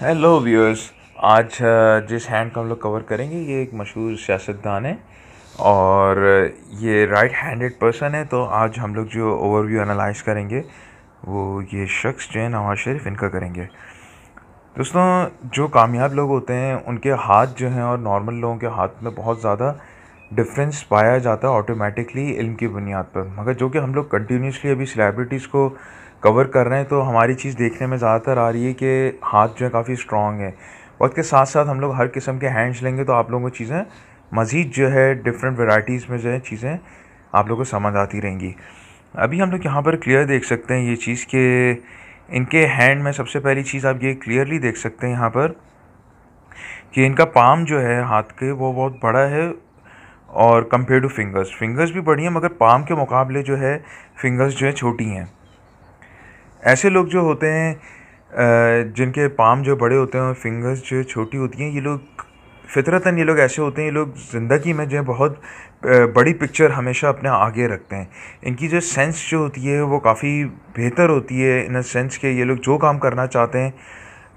hello viewers आज जिस hand को हम लोग कवर करेंगे ये एक मशहूर सियासतदान है और ये राइट हैंडेड पर्सन है तो आज हम लोग जो ओवरव्यू एनालाइज करेंगे वो ये शख्स जो है नवाज शरीफ इनका करेंगे दोस्तों जो कामयाब लोग होते हैं उनके हाथ जो हैं और नॉर्मल लोगों के हाथ में बहुत ज़्यादा डिफरेंस पाया जाता है ऑटोमेटिकली इल्म की बुनियाद पर मगर जो कि हम लोग कंटिन्यूसली अभी सेलिब्रिटीज़ को कवर कर रहे हैं तो हमारी चीज़ देखने में ज़्यादातर आ रही है कि हाथ जो है काफ़ी स्ट्रॉन्ग है वक्त के साथ साथ हम लोग हर किस्म के हैंड्स लेंगे तो आप लोगों को चीज़ें मज़ीद जो है डिफरेंट वेराइटीज़ में जो है चीज़ें आप लोगों को समझ आती रहेंगी अभी हम लोग यहाँ पर क्लियर देख सकते हैं ये चीज़ के इनके हैंड में सबसे पहली चीज़ आप ये क्लियरली देख सकते हैं यहाँ पर कि इनका पाम जो है हाथ के वो बहुत बड़ा है और कंपेयर टू फिंगर्स फिंगर्स भी बड़ी हैं मगर पाम के मुकाबले जो है फिंगर्स जो है छोटी हैं ऐसे लोग जो होते हैं जिनके पाम जो बड़े होते हैं और फिंगर्स जो छोटी होती हैं ये लोग फितरतन ये लोग ऐसे होते हैं ये लोग ज़िंदगी में जो है बहुत बड़ी पिक्चर हमेशा अपने आगे रखते हैं इनकी जो सेंस जो होती है वो काफ़ी बेहतर होती है इन सेंस के ये लोग जो काम करना चाहते हैं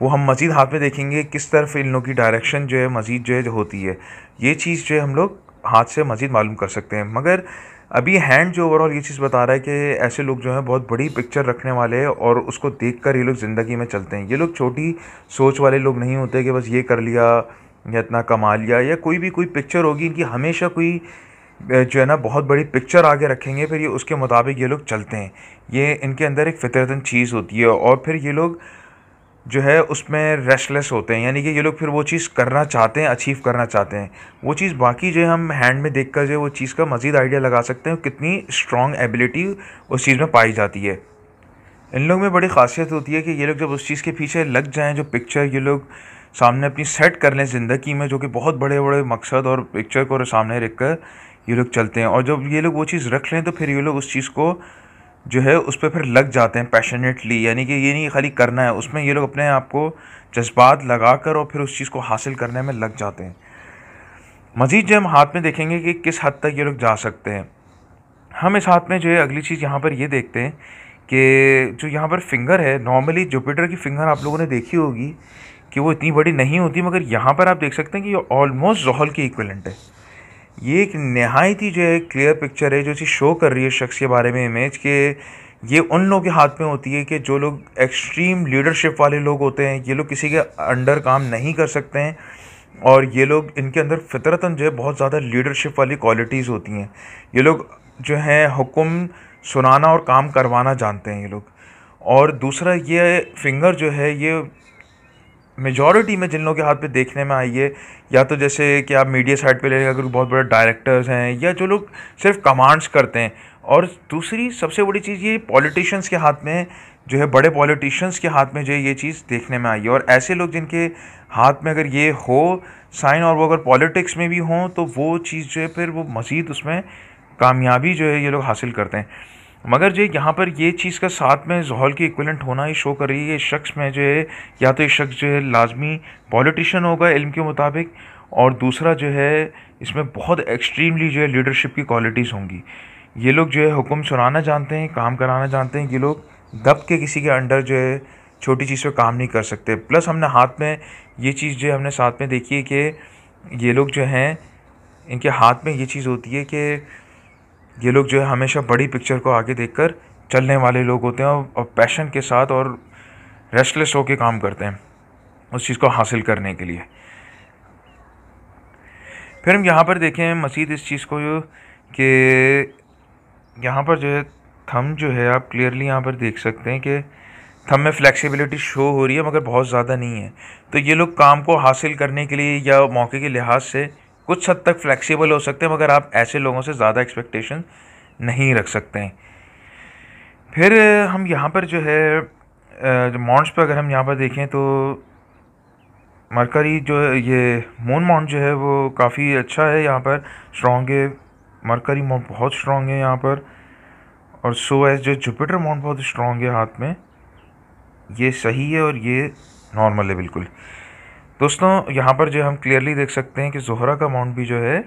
वो हम मज़ीद हाथ में देखेंगे किस तरफ इन लोग की डायरेक्शन जो है मज़ीद जो है जो होती है ये चीज़ जो है हम लोग हाथ से मज़ीद मालूम कर सकते हैं मगर अभी हैंड जो ओवरऑल ये चीज़ बता रहा है कि ऐसे लोग जो हैं बहुत बड़ी पिक्चर रखने वाले हैं और उसको देख कर ये लोग ज़िंदगी में चलते हैं ये लोग छोटी सोच वाले लोग नहीं होते कि बस ये कर लिया या इतना कमा लिया या कोई भी कोई पिक्चर होगी इनकी हमेशा कोई जो है ना बहुत बड़ी पिक्चर आगे रखेंगे फिर ये उसके मुताबिक ये लोग चलते हैं ये इनके अंदर एक फितरतन चीज़ होती है और फिर ये लोग जो है उसमें रेस्टलेस होते हैं यानी कि ये लोग फिर वो चीज़ करना चाहते हैं अचीव करना चाहते हैं वो चीज़ बाकी जो है हम हैंड में देख कर जो है वो चीज़ का मज़ीद आइडिया लगा सकते हैं कितनी स्ट्रॉन्ग एबिलिटी उस चीज़ में पाई जाती है इन लोग में बड़ी खासियत होती है कि ये लोग जब उस चीज़ के पीछे लग जाएँ जो पिक्चर ये लोग सामने अपनी सेट कर लें ज़िंदगी में जो कि बहुत बड़े बड़े मकसद और पिक्चर को सामने रख कर ये लोग चलते हैं और जब ये लोग वो चीज़ रख लें तो फिर ये लोग उस चीज़ को जो है उस पर फिर लग जाते हैं पैशनेटली यानी कि ये नहीं खाली करना है उसमें ये लोग अपने आप को जज्बात लगा कर और फिर उस चीज़ को हासिल करने में लग जाते हैं मज़ीद जो हम हाथ में देखेंगे कि किस हद तक ये लोग जा सकते हैं हम इस हाथ में जो है अगली चीज़ यहाँ पर ये देखते हैं कि जो यहाँ पर फिंगर है नॉर्मली जुपिटर की फिंगर आप लोगों ने देखी होगी कि वो इतनी बड़ी नहीं होती मगर यहाँ पर आप देख सकते हैं कि ये ऑलमोस्ट जहल के इक्वलेंट है ये एक नहायत ही जो है क्लियर पिक्चर है जो चीज़ शो कर रही है शख्स के बारे में इमेज के ये उन लोगों के हाथ में होती है कि जो लोग एक्सट्रीम लीडरशिप वाले लोग होते हैं ये लोग किसी के अंडर काम नहीं कर सकते हैं और ये लोग इनके अंदर फितरतन जो है बहुत ज़्यादा लीडरशिप वाली क्वालिटीज़ होती हैं ये लोग जो हैं हुक्म सुनाना और काम करवाना जानते हैं ये लोग और दूसरा ये फिंगर जो है ये मेजॉरिटी में जिन लोगों के हाथ पे देखने में आई है या तो जैसे कि आप मीडिया साइड पे ले लेंगे अगर बहुत बड़े डायरेक्टर्स हैं या जो लोग सिर्फ कमांड्स करते हैं और दूसरी सबसे बड़ी चीज़ ये पॉलिटिशियंस के हाथ में जो है बड़े पॉलिटिशियंस के हाथ में जो है ये चीज़ देखने में आई है और ऐसे लोग जिनके हाथ में अगर ये हो साइन और वो अगर पॉलिटिक्स में भी हों तो वो चीज़ जो है फिर वो मज़ीद उसमें कामयाबी जो है ये लोग हासिल करते हैं मगर जो यहाँ पर ये चीज़ का साथ में जहल के इक्वलेंट होना ही शो कर रही है शख्स में जो है या तो ये शख्स जो है लाजमी पॉलिटिशन होगा इल्म के मुताबिक और दूसरा जो है इसमें बहुत एक्सट्रीमली जो है लीडरशिप की क्वालिटीज़ होंगी ये लोग जो है हुक्म सुनाना जानते हैं काम कराना जानते हैं ये लोग दब के किसी के अंडर जो है छोटी चीज़ पर काम नहीं कर सकते प्लस हमने हाथ में ये चीज़ जो है हमने साथ में देखी है कि ये लोग जो हैं इनके हाथ में ये चीज़ होती है कि ये लोग जो है हमेशा बड़ी पिक्चर को आगे देख कर चलने वाले लोग होते हैं और पैशन के साथ और रेस्टलेस होकर काम करते हैं उस चीज़ को हासिल करने के लिए फिर हम यहाँ पर देखें मसीद इस चीज़ को जो कि यहाँ पर जो है थम जो है आप क्लियरली यहाँ पर देख सकते हैं कि थम में फ्लेक्सिबिलिटी शो हो रही है मगर बहुत ज़्यादा नहीं है तो ये लोग काम को हासिल करने के लिए या मौके के लिहाज से कुछ हद तक फ्लेक्सिबल हो सकते हैं मगर आप ऐसे लोगों से ज़्यादा एक्सपेक्टेशन नहीं रख सकते हैं फिर हम यहाँ पर जो है जो माउंट्स पर अगर हम यहाँ पर देखें तो मरकरी जो है ये मून माउंट जो है वो काफ़ी अच्छा है यहाँ पर स्ट्रॉन्ग है मरकरी माउंट बहुत स्ट्रॉन्ग है यहाँ पर और सो एस जो जुपिटर माउंट बहुत स्ट्रॉन्ग है हाथ में ये सही है और ये नॉर्मल है बिल्कुल दोस्तों यहाँ पर जो हम क्लियरली देख सकते हैं कि जोहरा का माउंट भी जो है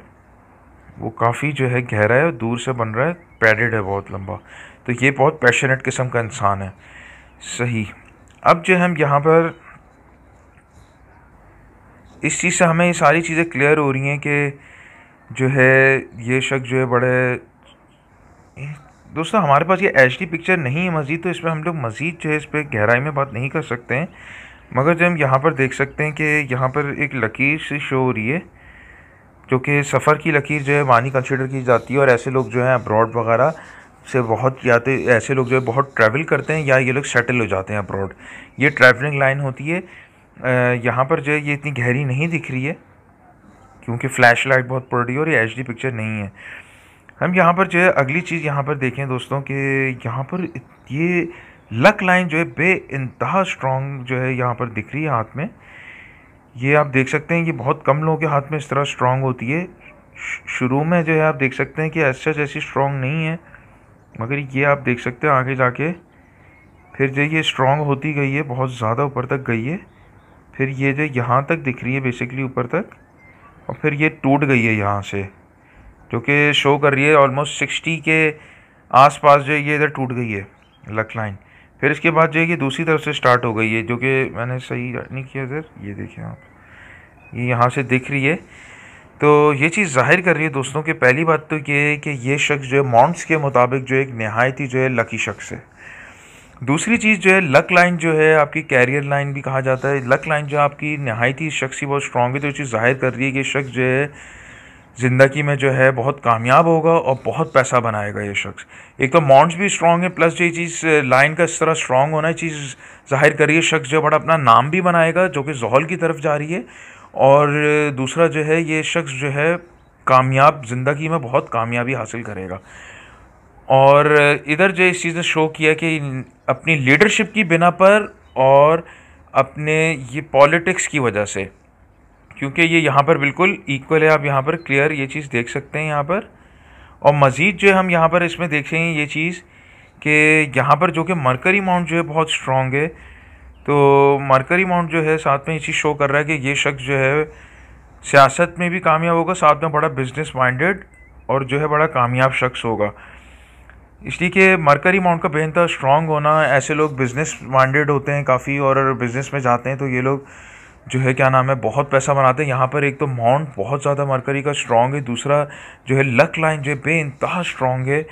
वो काफ़ी जो है गहरा है दूर से बन रहा है पैडेड है बहुत लंबा तो ये बहुत पैशनेट किस्म का इंसान है सही अब जो हम यहाँ पर इस चीज़ से हमें ये सारी चीज़ें क्लियर हो रही हैं कि जो है ये शख्स जो है बड़े दोस्तों हमारे पास ये एच डी पिक्चर नहीं है मज़ीद तो इस पर हम लोग मज़ीद जो है इस पर गहराई में बात नहीं कर सकते हैं मगर जो हम यहाँ पर देख सकते हैं कि यहाँ पर एक लकीर सी शो हो रही है जो कि सफ़र की लकीर जो है मानी कंसिडर की जाती है और ऐसे लोग जो हैं अब्रॉड वगैरह से बहुत या तो ऐसे लोग जो है बहुत ट्रैवल करते हैं या ये लोग सेटल हो जाते हैं अब्रॉड ये ट्रैवलिंग लाइन होती है यहाँ पर जो है ये इतनी गहरी नहीं दिख रही है क्योंकि फ्लैश लाइट बहुत पड़ रही है और ये एच पिक्चर नहीं है हम यहाँ पर जो है अगली चीज़ यहाँ पर देखें दोस्तों कि यहाँ पर ये लक लाइन जो है बे इंतहा स्ट्रॉन्ग जो है यहाँ पर दिख रही है हाथ में ये आप देख सकते हैं ये बहुत कम लोगों के हाथ में इस तरह स्ट्रांग होती है शुरू में जो है आप देख सकते हैं कि ऐसा जैसी स्ट्रांग नहीं है मगर ये आप देख सकते हैं आगे जाके फिर जो ये स्ट्रांग होती गई है बहुत ज़्यादा ऊपर तक गई है फिर ये जो यहाँ तक दिख रही है बेसिकली ऊपर तक और फिर ये टूट गई है यहाँ से जो कि शो कर रही है ऑलमोस्ट सिक्सटी के आसपास जो ये इधर टूट गई है लक लाइन फिर इसके बाद जो है कि दूसरी तरफ से स्टार्ट हो गई है जो कि मैंने सही नहीं किया सर ये देखिए आप ये यहाँ से दिख रही है तो ये चीज़ जाहिर कर रही है दोस्तों कि पहली बात तो ये है कि ये शख्स जो है माउंट्स के मुताबिक जो एक नहायत ही जो है लकी शख्स है दूसरी चीज़ जो है लक लाइन जो है आपकी कैरियर लाइन भी कहा जाता है लक लाइन जो है आपकी नहायत ही शख्स ही बहुत स्ट्रॉग है तो ये चीज़ जाहिर कर रही है कि शख्स जो है ज़िंदगी में जो है बहुत कामयाब होगा और बहुत पैसा बनाएगा ये शख्स एक तो मॉन्ट्स भी स्ट्रॉन्ग है प्लस ये चीज़ लाइन का इस तरह स्ट्रॉन्ग होना चीज़ जाहिर करिए शख्स जो बड़ा अपना नाम भी बनाएगा जो कि जहल की तरफ जा रही है और दूसरा जो है ये शख्स जो है कामयाब ज़िंदगी में बहुत कामयाबी हासिल करेगा और इधर जो इस चीज़ ने शो किया कि अपनी लीडरशिप की बिना पर और अपने ये पॉलिटिक्स की वजह से क्योंकि ये यहाँ पर बिल्कुल इक्वल है आप यहाँ पर क्लियर ये चीज़ देख सकते हैं यहाँ पर और मज़ीद जो है हम यहाँ पर इसमें देखेंगे ये चीज़ कि यहाँ पर जो कि मरकरी माउंट जो है बहुत स्ट्रॉन्ग है तो मरकरी माउंट जो है साथ में ये चीज़ शो कर रहा है कि ये शख्स जो है सियासत में भी कामयाब होगा साथ में बड़ा बिजनेस माइंडेड और जो है बड़ा कामयाब शख्स होगा इसलिए कि मरकरी माउंट का बेहतर स्ट्रॉन्ग होना ऐसे लोग बिज़नेस माइंडेड होते हैं काफ़ी और बिज़नेस में जाते हैं तो ये लोग जो है क्या नाम है बहुत पैसा बनाते हैं यहाँ पर एक तो माउंट बहुत ज़्यादा मरकरी का स्ट्रॉन्ग है दूसरा जो है लक लाइन जो है बे इंतहा स्ट्रॉन्ग है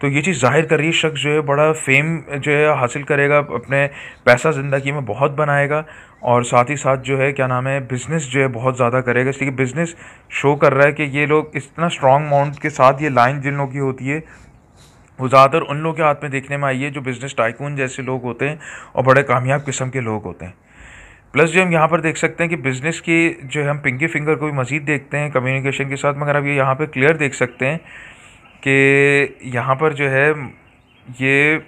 तो ये चीज़ जाहिर कर रही है शख्स जो है बड़ा फेम जो है हासिल करेगा अपने पैसा ज़िंदगी में बहुत बनाएगा और साथ ही साथ जो है क्या नाम है बिज़नेस जो है बहुत ज़्यादा करेगा इसलिए बिज़नेस शो कर रहा है कि ये लोग इतना स्ट्रॉन्ग माउंट के साथ ये लाइन जिन लोगों की होती है वो ज़्यादातर उन लोगों के हाथ में देखने में आई है जो बिज़नेस टाइकून जैसे लोग होते हैं और बड़े कामयाब किस्म के लोग होते हैं प्लस जो हम यहाँ पर देख सकते हैं कि बिज़नेस की जो हम पिंकी फिंगर को भी मज़ीद देखते हैं कम्युनिकेशन के साथ मगर आप ये यहाँ पर क्लियर देख सकते हैं कि यहाँ पर जो है ये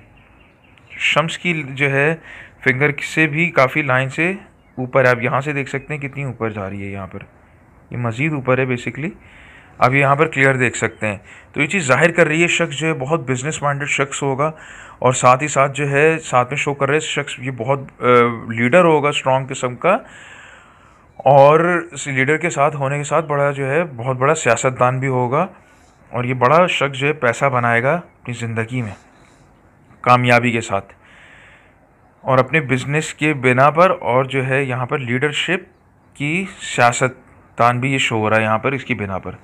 शम्स की जो है फिंगर से भी काफ़ी लाइन से ऊपर है आप यहाँ से देख सकते हैं कितनी ऊपर जा रही है यहाँ पर ये यह मज़ीद ऊपर है बेसिकली आप यहाँ पर क्लियर देख सकते हैं तो ये चीज़ जाहिर कर रही है शख्स जो है बहुत बिजनेस माइंडेड शख्स होगा और साथ ही साथ जो है साथ में शो कर रहे शख्स ये बहुत लीडर होगा स्ट्रॉन्ग किस्म का और इस लीडर के साथ होने के साथ बड़ा जो है बहुत बड़ा सियासतदान भी होगा और ये बड़ा शख्स जो है पैसा बनाएगा अपनी ज़िंदगी में कामयाबी के साथ और अपने बिजनेस के बिना पर और जो है यहाँ पर लीडरशिप की सियासत तान भी ये शो हो रहा है यहाँ पर इसकी बिना पर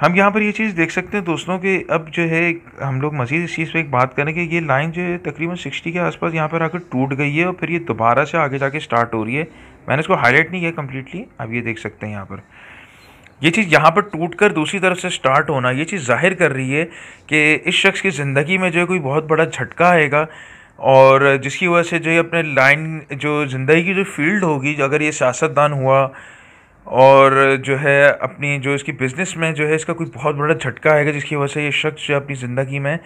हम यहाँ पर ये चीज़ देख सकते हैं दोस्तों कि अब जो है हम लोग मज़ीद इस चीज़ पर एक बात करें कि ये लाइन जो है तकरीबन 60 के आसपास यहाँ पर आकर टूट गई है और फिर ये दोबारा से आगे जाके स्टार्ट हो रही है मैंने इसको हाईलाइट नहीं किया कम्प्लीटली अब ये देख सकते हैं यहाँ पर ये चीज़ यहाँ पर टूट कर दूसरी तरफ से स्टार्ट होना ये चीज़ जाहिर कर रही है कि इस शख्स की ज़िंदगी में जो है कोई बहुत बड़ा झटका आएगा और जिसकी वजह से जो है अपने लाइन जो ज़िंदगी की जो फील्ड होगी अगर ये सियासतदान हुआ और जो है अपनी जो इसकी बिज़नेस में जो है इसका कोई बहुत बड़ा झटका आएगा जिसकी वजह से ये शख्स जो अपनी ज़िंदगी में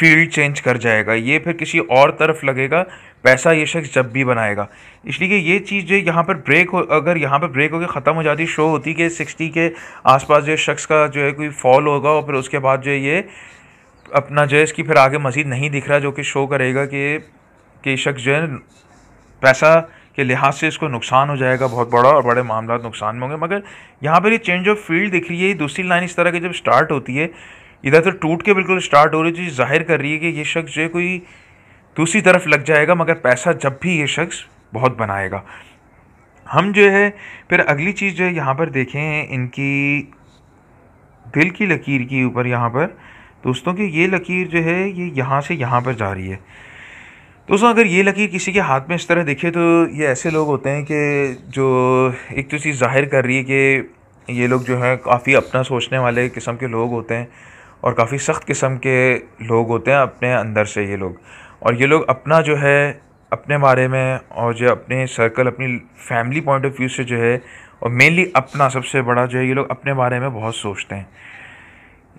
फील्ड चेंज कर जाएगा ये फिर किसी और तरफ लगेगा पैसा ये शख्स जब भी बनाएगा इसलिए ये चीज़ जो यहाँ पर ब्रेक हो अगर यहाँ पर ब्रेक होकर ख़त्म हो जाती शो होती कि सिक्सटी के आसपास जो शख्स का जो है कोई फॉल होगा और फिर उसके बाद जो है ये अपना जो है इसकी फिर आगे मज़ीद नहीं दिख रहा जो कि शो करेगा कि, कि शख्स जो है पैसा के लिहाज से इसको नुकसान हो जाएगा बहुत बड़ा और बड़े मामला नुकसान में होंगे मगर यहाँ पर ये चेंज ऑफ फील्ड दिख रही है दूसरी लाइन इस तरह की जब स्टार्ट होती है इधर तो टूट के बिल्कुल स्टार्ट हो रही है चीज़ जाहिर कर रही है कि ये शख्स जो है कोई दूसरी तरफ लग जाएगा मगर पैसा जब भी ये शख्स बहुत बनाएगा हम जो है फिर अगली चीज़ जो है यहाँ पर देखें इनकी दिल की लकीर के ऊपर यहाँ पर दोस्तों की ये लकीर जो है ये यहाँ से यहाँ पर जा रही है दोस्तों अगर ये लकीर किसी के हाथ में इस तरह दिखे तो ये ऐसे लोग होते हैं कि जो एक तो चीज़ जाहिर कर रही है कि ये लोग जो हैं काफ़ी अपना सोचने वाले किस्म के लोग होते हैं और काफ़ी सख्त किस्म के लोग होते हैं अपने अंदर से ये लोग और ये लोग अपना जो है अपने बारे में और जो अपने सर्कल अपनी फैमिली पॉइंट ऑफ व्यू से जो है और मेनली अपना सबसे बड़ा जो है ये लोग अपने बारे में बहुत सोचते हैं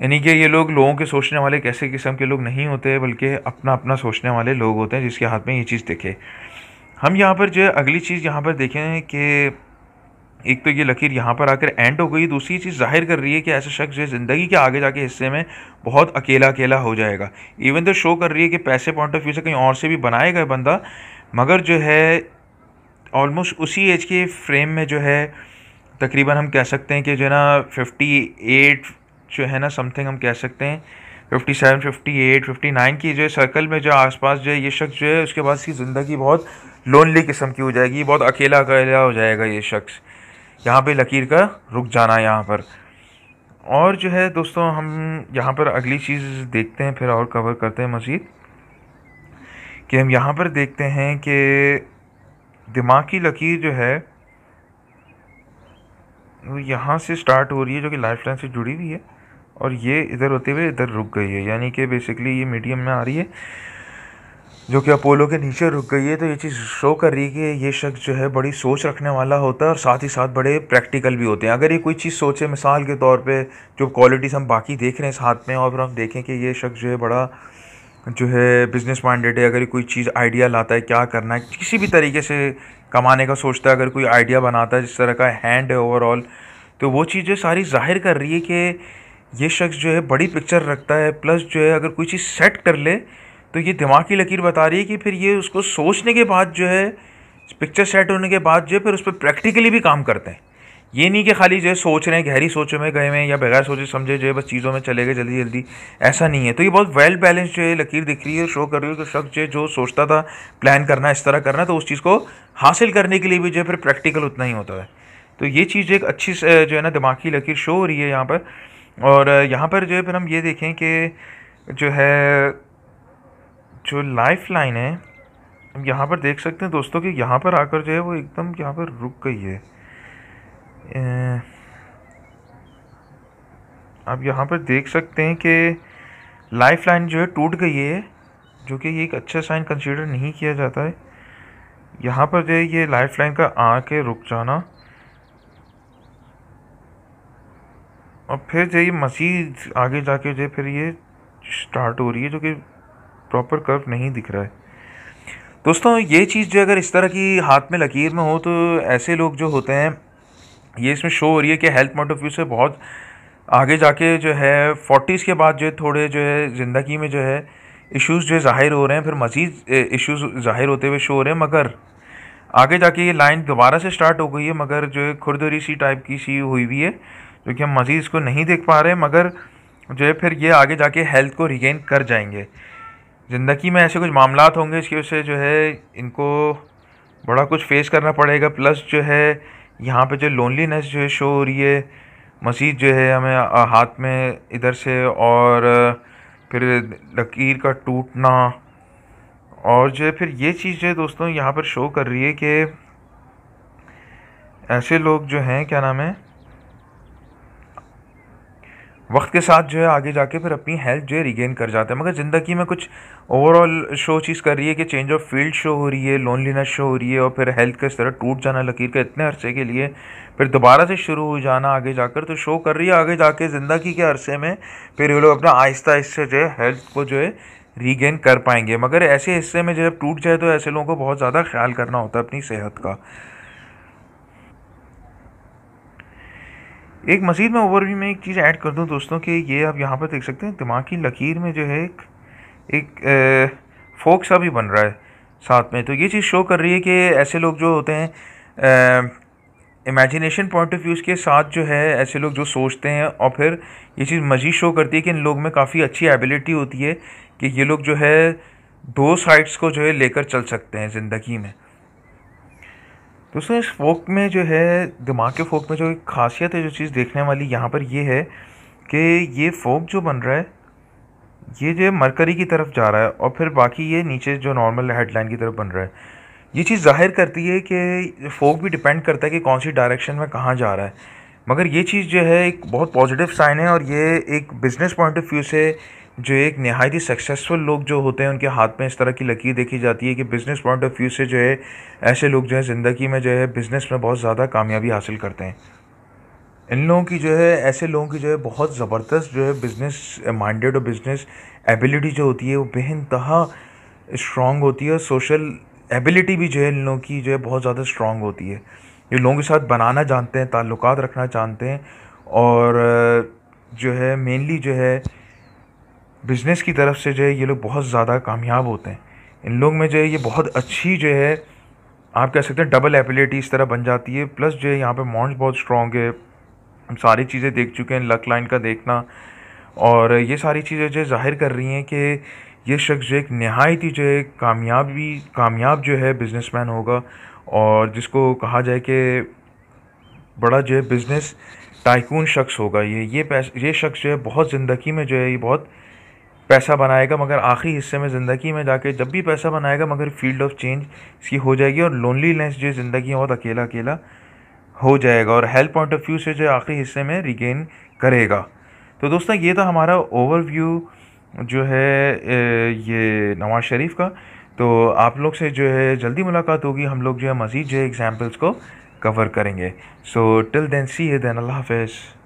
यानी कि ये लोग लोगों के सोचने वाले कैसे किस्म के लोग नहीं होते बल्कि अपना अपना सोचने वाले लोग होते हैं जिसके हाथ में ये चीज़ दिखे हम यहाँ पर जो अगली चीज़ यहाँ पर देखें कि एक तो ये लकीर यहाँ पर आकर एंड हो गई दूसरी चीज़ जाहिर कर रही है कि ऐसा शख्स जो ज़िंदगी के आगे जाके हिस्से में बहुत अकेला अकेला हो जाएगा इवन तो शो कर रही है कि पैसे पॉइंट ऑफ व्यू से कहीं और से भी बनाएगा बंदा मगर जो है ऑलमोस्ट उसी एज के फ्रेम में जो है तकरीबन हम कह सकते हैं कि जो है ना फिफ्टी एट जो है ना समथिंग हम कह सकते हैं fifty seven fifty eight fifty nine की जो है सर्कल में जो आसपास जो है ये शख्स जो है उसके बाद इसकी ज़िंदगी बहुत लोनली किस्म की हो जाएगी बहुत अकेला अकेला हो जाएगा ये शख्स यहाँ पे लकीर का रुक जाना है यहाँ पर और जो है दोस्तों हम यहाँ पर अगली चीज़ देखते हैं फिर और कवर करते हैं मज़ीद कि हम यहाँ पर देखते हैं कि दिमाग की लकीर जो है वो यहाँ से स्टार्ट हो रही है जो कि लाइफ लाइन से जुड़ी हुई है और ये इधर होते हुए इधर रुक गई है यानी कि बेसिकली ये मीडियम में आ रही है जो कि अपोलो के नीचे रुक गई है तो ये चीज़ शो कर रही है कि ये शख्स जो है बड़ी सोच रखने वाला होता है और साथ ही साथ बड़े प्रैक्टिकल भी होते हैं अगर ये कोई चीज़ सोचे मिसाल के तौर पे जो क्वालिटीज़ हम बाकी देख रहे हैं इस हाथ में और फिर हम देखें कि ये शख्स जो है बड़ा जो है बिज़नेस माइंडेड है अगर ये कोई चीज़ आइडिया लाता है क्या करना है किसी भी तरीके से कमाने का सोचता है अगर कोई आइडिया बनाता है जिस तरह का हैंड है ओवरऑल तो वो चीज़ें सारी जाहिर कर रही है कि ये शख्स जो है बड़ी पिक्चर रखता है प्लस जो है अगर कोई चीज़ सेट कर ले तो ये दिमाग की लकीर बता रही है कि फिर ये उसको सोचने के बाद जो है पिक्चर सेट होने के बाद जो है फिर उस पर प्रैक्टिकली भी काम करते हैं ये नहीं कि खाली जो है सोच रहे हैं गहरी सोच में गए हैं या बगैर सोचे समझे जो है बस चीज़ों में चले गए जल्दी जल्दी ऐसा नहीं है तो ये बहुत वेल बैलेंस जो है लकीर दिख रही है शो कर रही है तो शख्स जो है जो सोचता था प्लान करना इस तरह करना तो उस चीज़ को हासिल करने के लिए भी जो है फिर प्रैक्टिकल उतना ही होता है तो ये चीज़ एक अच्छी जो है ना दिमाग की लकीर शो हो रही है यहाँ पर और यहाँ पर जो है फिर हम ये देखें कि जो है जो लाइफ लाइन है हम यहाँ पर देख सकते हैं दोस्तों कि यहाँ पर आकर जो है वो एकदम यहाँ पर रुक गई है आप यहाँ पर देख सकते हैं कि लाइफ लाइन जो है टूट गई है जो कि ये एक अच्छा साइन कंसीडर नहीं किया जाता है यहाँ पर जो है ये लाइफ लाइन का आके रुक जाना और फिर जो ये मज़ीद आगे जाके जो फिर ये स्टार्ट हो रही है जो कि प्रॉपर कर्व नहीं दिख रहा है दोस्तों ये चीज़ जो अगर इस तरह की हाथ में लकीर में हो तो ऐसे लोग जो होते हैं ये इसमें शो हो रही है कि हेल्थ पॉइंट ऑफ व्यू से बहुत आगे जाके जो है फोर्टीज़ के बाद जो है थोड़े जो है ज़िंदगी में जो है इश्यूज़ जो ज़ाहिर हो रहे हैं फिर मज़ीद इश्यूज़ ज़ाहिर होते हुए शो हो रहे हैं मगर आगे जाके ये लाइन दोबारा से स्टार्ट हो गई है मगर जो है खुरदरी सी टाइप की सी हुई हुई है क्योंकि हम मज़ीद इसको नहीं देख पा रहे मगर जो है फिर ये आगे जाके हेल्थ को रिगेन कर जाएंगे ज़िंदगी में ऐसे कुछ मामला होंगे इसकी वजह से जो है इनको बड़ा कुछ फेस करना पड़ेगा प्लस जो है यहाँ पे जो लोनलीनेस जो है शो हो रही है मजीद जो है हमें हाथ में इधर से और फिर लकीर का टूटना और जो है फिर ये चीज़ जो है दोस्तों यहाँ पर शो कर रही है कि ऐसे लोग जो हैं क्या नाम है वक्त के साथ जो है आगे जाके फिर अपनी हेल्थ जो है रिगेन कर जाते हैं मगर ज़िंदगी में कुछ ओवरऑल शो चीज़ कर रही है कि चेंज ऑफ फील्ड शो हो रही है लोनलीनेस शो हो रही है और फिर हेल्थ का इस तरह टूट जाना लकीर का इतने अरसे के लिए फिर दोबारा से शुरू हो जाना आगे जाकर तो शो कर रही है आगे जाके ज़िंदगी के अरसे में फिर ये लोग अपना आहिस्ता आहिस्ता जो है हेल्थ को जो है रीगेन कर पाएंगे मगर ऐसे हिस्से में जब टूट जाए तो ऐसे लोगों को बहुत ज़्यादा ख्याल करना होता है अपनी सेहत का एक मज़ीद में ओवरव्यू में एक चीज़ ऐड कर दूँ दोस्तों कि ये आप यहाँ पर देख सकते हैं दिमाग की लकीर में जो है एक एक फोक सा भी बन रहा है साथ में तो ये चीज़ शो कर रही है कि ऐसे लोग जो होते हैं इमेजिनेशन पॉइंट ऑफ व्यूज़ के साथ जो है ऐसे लोग जो सोचते हैं और फिर ये चीज़ मज़ीद शो करती है कि इन लोग में काफ़ी अच्छी एबिलिटी होती है कि ये लोग जो है दो साइड्स को जो है लेकर चल सकते हैं ज़िंदगी में दोस्तों इस फोक में जो है दिमाग के फोक में जो खासियत है जो चीज़ देखने वाली यहाँ पर ये है कि ये फोक जो बन रहा है ये जो मरकरी की तरफ जा रहा है और फिर बाकी ये नीचे जो नॉर्मल हेडलाइन की तरफ बन रहा है ये चीज़ जाहिर करती है कि फोक भी डिपेंड करता है कि कौन सी डायरेक्शन में कहाँ जा रहा है मगर ये चीज़ जो है एक बहुत पॉजिटिव साइन है और ये एक बिज़नेस पॉइंट ऑफ व्यू से जो एक नहायत ही सक्सेसफुल लोग जो होते हैं उनके हाथ में इस तरह की लकीर देखी जाती है कि बिज़नेस पॉइंट ऑफ व्यू से जो है ऐसे लोग जो है ज़िंदगी में जो है बिज़नेस में बहुत ज़्यादा कामयाबी हासिल करते हैं इन लोगों की जो है ऐसे लोगों की जो है बहुत ज़बरदस्त जो है बिज़नेस माइंडेड और बिज़नेस एबिलिटी जो होती है वो बेनतहा स्ट्रॉन्ग होती है और सोशल एबिलिटी भी जो है इन लोगों की जो है बहुत ज़्यादा स्ट्रॉन्ग होती है ये लोगों के साथ बनाना जानते हैं ताल्लुक रखना जानते हैं और जो है मेनली जो है बिज़नेस की तरफ से जो है ये लोग बहुत ज़्यादा कामयाब होते हैं इन लोग में जो है ये बहुत अच्छी जो है आप कह सकते हैं डबल एबिलिटी इस तरह बन जाती है प्लस जो है यहाँ पे मॉन्स बहुत स्ट्रॉन्ग है हम सारी चीज़ें देख चुके हैं लक लाइन का देखना और ये सारी चीज़ें जो जाहिर कर रही हैं कि ये शख्स जो एक नहायत ही जो है कामयाबी कामयाब जो है बिजनेसमैन होगा और जिसको कहा जाए कि बड़ा जो है बिज़नेस टाइकून शख्स होगा ये ये पैस ये शख्स जो है बहुत ज़िंदगी में जो है ये बहुत पैसा बनाएगा मगर आखिरी हिस्से में ज़िंदगी में जाके जब भी पैसा बनाएगा मगर फील्ड ऑफ चेंज इसकी हो जाएगी और लोनलीनेस जो ज़िंदगी में बहुत अकेला अकेला हो जाएगा और हेल्थ पॉइंट ऑफ व्यू से जो आखिरी हिस्से में रिगेन करेगा तो दोस्तों ये था हमारा ओवरव्यू जो है ये नवाज़ शरीफ का तो आप लोग से जो है जल्दी मुलाकात होगी हम लोग जो है मज़ीद जो है एग्ज़ाम्पल्स को कवर करेंगे so till then see then अल्लाह हाफिज़